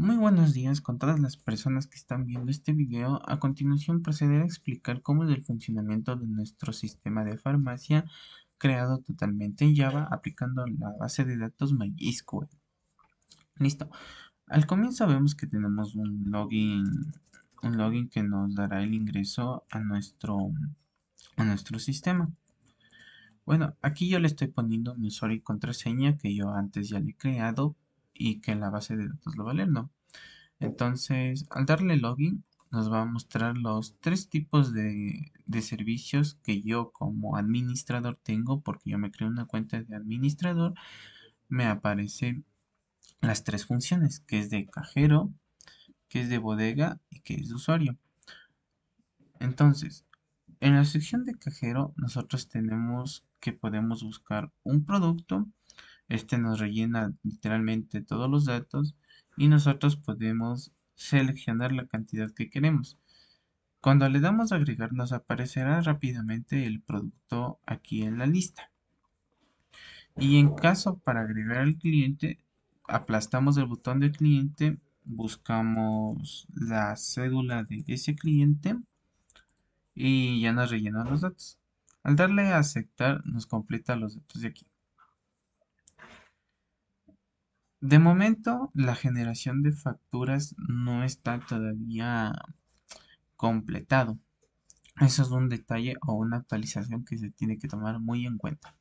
Muy buenos días con todas las personas que están viendo este video. A continuación procederé a explicar cómo es el funcionamiento de nuestro sistema de farmacia creado totalmente en Java aplicando la base de datos MySQL. Listo. Al comienzo vemos que tenemos un login, un login que nos dará el ingreso a nuestro, a nuestro sistema. Bueno, aquí yo le estoy poniendo mi usuario y contraseña que yo antes ya le he creado y que la base de datos lo va ¿no? Entonces, al darle login, nos va a mostrar los tres tipos de, de, servicios que yo como administrador tengo, porque yo me creo una cuenta de administrador, me aparecen las tres funciones, que es de cajero, que es de bodega y que es de usuario. Entonces, en la sección de cajero nosotros tenemos que podemos buscar un producto este nos rellena literalmente todos los datos y nosotros podemos seleccionar la cantidad que queremos. Cuando le damos a agregar nos aparecerá rápidamente el producto aquí en la lista. Y en caso para agregar al cliente, aplastamos el botón del cliente, buscamos la cédula de ese cliente y ya nos rellena los datos. Al darle a aceptar nos completa los datos de aquí. De momento, la generación de facturas no está todavía completado. Eso es un detalle o una actualización que se tiene que tomar muy en cuenta.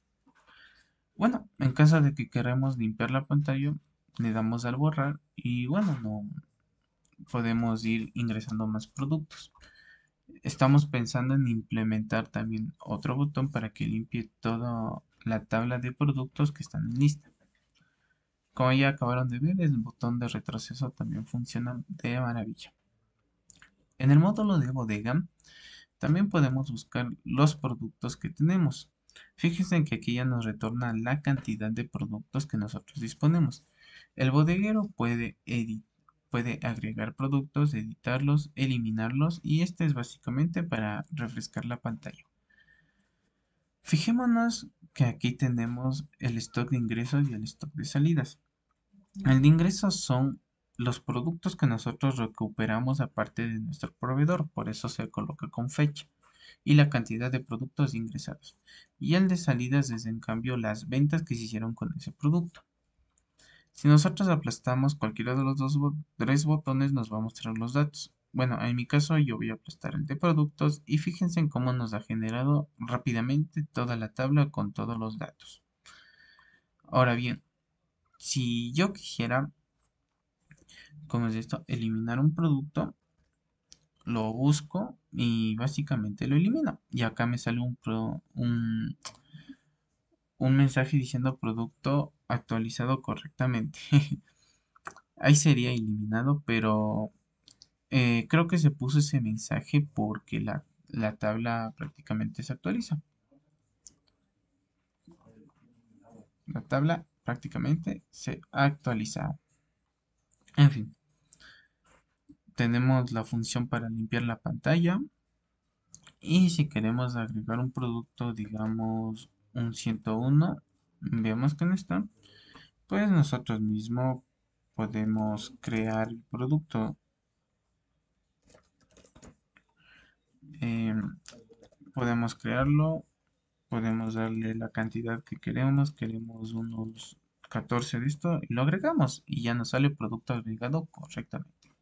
Bueno, en caso de que queramos limpiar la pantalla, le damos al borrar y bueno, no podemos ir ingresando más productos. Estamos pensando en implementar también otro botón para que limpie toda la tabla de productos que están en lista. Como ya acabaron de ver, el botón de retroceso también funciona de maravilla. En el módulo de bodega, también podemos buscar los productos que tenemos. Fíjense que aquí ya nos retorna la cantidad de productos que nosotros disponemos. El bodeguero puede, puede agregar productos, editarlos, eliminarlos y este es básicamente para refrescar la pantalla. Fijémonos que aquí tenemos el stock de ingresos y el stock de salidas. El de ingresos son los productos que nosotros recuperamos aparte de nuestro proveedor, por eso se coloca con fecha y la cantidad de productos ingresados. Y el de salidas es en cambio las ventas que se hicieron con ese producto. Si nosotros aplastamos cualquiera de los dos tres botones nos va a mostrar los datos. Bueno, en mi caso yo voy a aplastar el de productos y fíjense en cómo nos ha generado rápidamente toda la tabla con todos los datos. Ahora bien, si yo quisiera, como es esto? Eliminar un producto, lo busco y básicamente lo elimino. Y acá me sale un, un, mensaje diciendo producto actualizado correctamente. Ahí sería eliminado, pero eh, creo que se puso ese mensaje porque la, la tabla prácticamente se actualiza. La tabla prácticamente se actualizado. En fin, tenemos la función para limpiar la pantalla. Y si queremos agregar un producto, digamos un 101, vemos con esto. pues nosotros mismos podemos crear el producto. Em, podemos crearlo podemos darle la cantidad que queremos, queremos unos 14 de esto y lo agregamos y ya nos sale el producto agregado correctamente.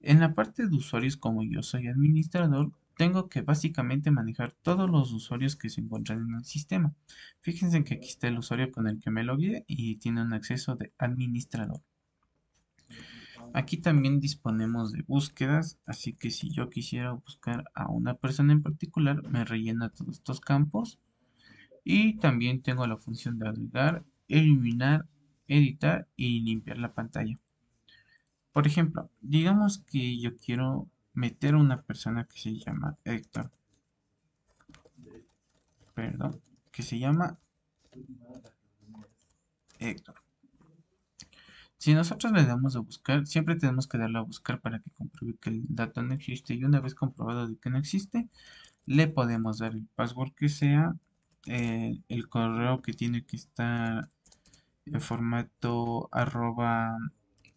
En la parte de usuarios como yo soy administrador, tengo que básicamente manejar todos los usuarios que se encuentran en el sistema. Fíjense que aquí está el usuario con el que me logué y tiene un acceso de administrador. Aquí también disponemos de búsquedas, así que si yo quisiera buscar a una persona en particular, me rellena todos estos campos. Y también tengo la función de agregar, eliminar, editar y limpiar la pantalla. Por ejemplo, digamos que yo quiero meter una persona que se llama Héctor. Perdón, que se llama Héctor. Si nosotros le damos a buscar, siempre tenemos que darle a buscar para que compruebe que el dato no existe. Y una vez comprobado de que no existe, le podemos dar el password que sea, eh, el correo que tiene que estar en formato arroba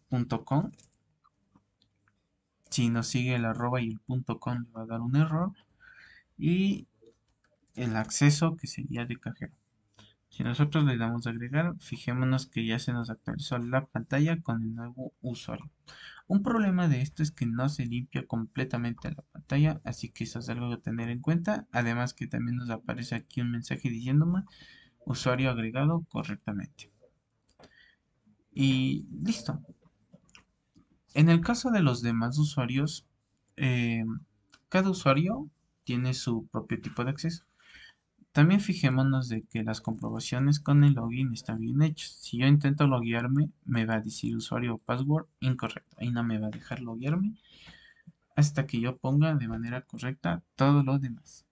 punto Si nos sigue el arroba y el punto com le va a dar un error. Y el acceso que sería de cajero. Si nosotros le damos a agregar, fijémonos que ya se nos actualizó la pantalla con el nuevo usuario. Un problema de esto es que no se limpia completamente la pantalla, así que eso es algo que tener en cuenta. Además que también nos aparece aquí un mensaje diciéndome usuario agregado correctamente. Y listo. En el caso de los demás usuarios, eh, cada usuario tiene su propio tipo de acceso. También fijémonos de que las comprobaciones con el login están bien hechas. Si yo intento loguearme, me va a decir usuario o password incorrecto. Ahí no me va a dejar loguearme hasta que yo ponga de manera correcta todo lo demás.